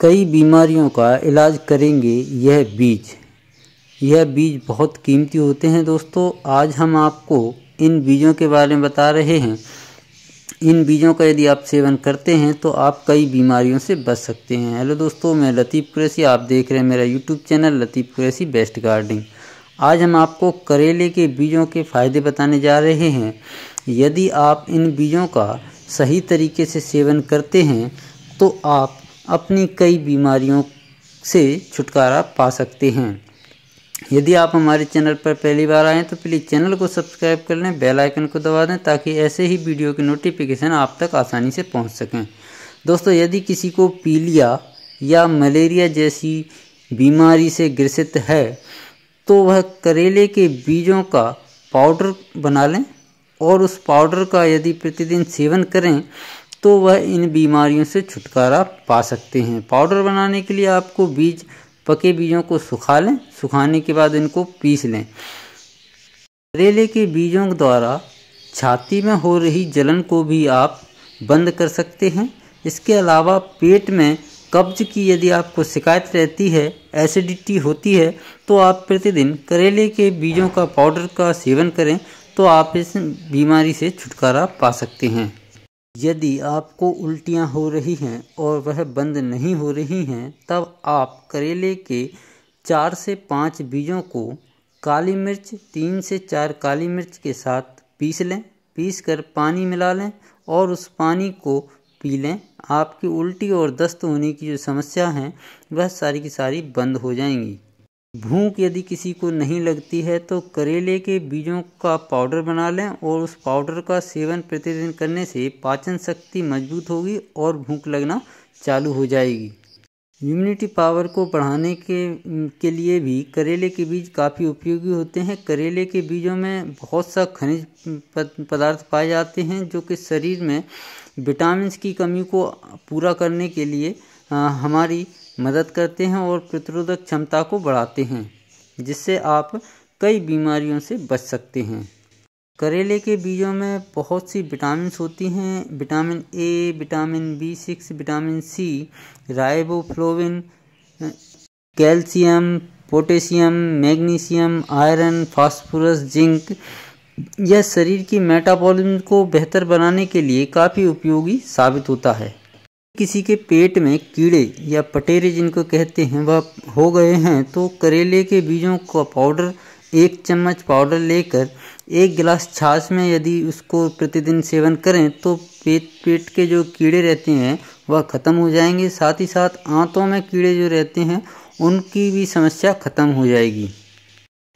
कई बीमारियों का इलाज करेंगे यह बीज यह बीज बहुत कीमती होते हैं दोस्तों आज हम आपको इन बीजों के बारे में बता रहे हैं इन बीजों का यदि आप सेवन करते हैं तो आप कई बीमारियों से बच सकते हैं हेलो दोस्तों मैं लतीफ़ कुरैसी आप देख रहे हैं मेरा YouTube channel Latif Qureshi best gardening आज हम आपको करेले के बीजों के फ़ायदे बताने जा रहे हैं यदि आप इन बीजों का सही तरीके से सेवन करते हैं तो आप अपनी कई बीमारियों से छुटकारा पा सकते हैं यदि आप हमारे चैनल पर पहली बार आएँ तो प्लीज़ चैनल को सब्सक्राइब कर लें बेल आइकन को दबा दें ताकि ऐसे ही वीडियो के नोटिफिकेशन आप तक आसानी से पहुंच सकें दोस्तों यदि किसी को पीलिया या मलेरिया जैसी बीमारी से ग्रसित है तो वह करेले के बीजों का पाउडर बना लें और उस पाउडर का यदि प्रतिदिन सेवन करें तो वह इन बीमारियों से छुटकारा पा सकते हैं पाउडर बनाने के लिए आपको बीज पके बीजों को सुखा लें सुखाने के बाद इनको पीस लें करेले के बीजों द्वारा छाती में हो रही जलन को भी आप बंद कर सकते हैं इसके अलावा पेट में कब्ज की यदि आपको शिकायत रहती है एसिडिटी होती है तो आप प्रतिदिन करेले के बीजों का पाउडर का सेवन करें तो आप इस बीमारी से छुटकारा पा सकते हैं यदि आपको उल्टियाँ हो रही हैं और वह बंद नहीं हो रही हैं तब आप करेले के चार से पाँच बीजों को काली मिर्च तीन से चार काली मिर्च के साथ पीस लें पीस कर पानी मिला लें और उस पानी को पी लें आपकी उल्टी और दस्त होने की जो समस्या हैं वह सारी की सारी बंद हो जाएंगी भूख यदि किसी को नहीं लगती है तो करेले के बीजों का पाउडर बना लें और उस पाउडर का सेवन प्रतिदिन करने से पाचन शक्ति मजबूत होगी और भूख लगना चालू हो जाएगी इम्यूनिटी पावर को बढ़ाने के के लिए भी करेले के बीज काफ़ी उपयोगी होते हैं करेले के बीजों में बहुत सा खनिज पदार्थ पाए जाते हैं जो कि शरीर में विटामिन की कमी को पूरा करने के लिए आ, हमारी मदद करते हैं और प्रतिरोधक क्षमता को बढ़ाते हैं जिससे आप कई बीमारियों से बच सकते हैं करेले के बीजों में बहुत सी विटामिन होती हैं vitamin A vitamin B six vitamin C riboflavin calcium potassium magnesium iron phosphorus zinc यह शरीर की मेटाबॉलिज्म को बेहतर बनाने के लिए काफ़ी उपयोगी साबित होता है किसी के पेट में कीड़े या पटेरे जिनको कहते हैं वह हो गए हैं तो करेले के बीजों का पाउडर एक चम्मच पाउडर लेकर एक गिलास छाछ में यदि उसको प्रतिदिन सेवन करें तो पेट पेट के जो कीड़े रहते हैं वह ख़त्म हो जाएंगे साथ ही साथ आंतों में कीड़े जो रहते हैं उनकी भी समस्या ख़त्म हो जाएगी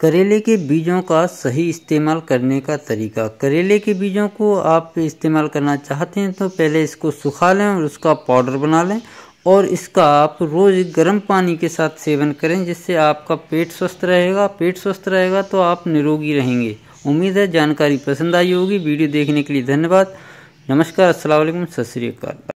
करेले के बीजों का सही इस्तेमाल करने का तरीका करेले के बीजों को आप इस्तेमाल करना चाहते हैं तो पहले इसको सुखा लें और उसका पाउडर बना लें और इसका आप रोज़ गर्म पानी के साथ सेवन करें जिससे आपका पेट स्वस्थ रहेगा पेट स्वस्थ रहेगा तो आप निरोगी रहेंगे उम्मीद है जानकारी पसंद आई होगी वीडियो देखने के लिए धन्यवाद नमस्कार असलम सत श्रीकाल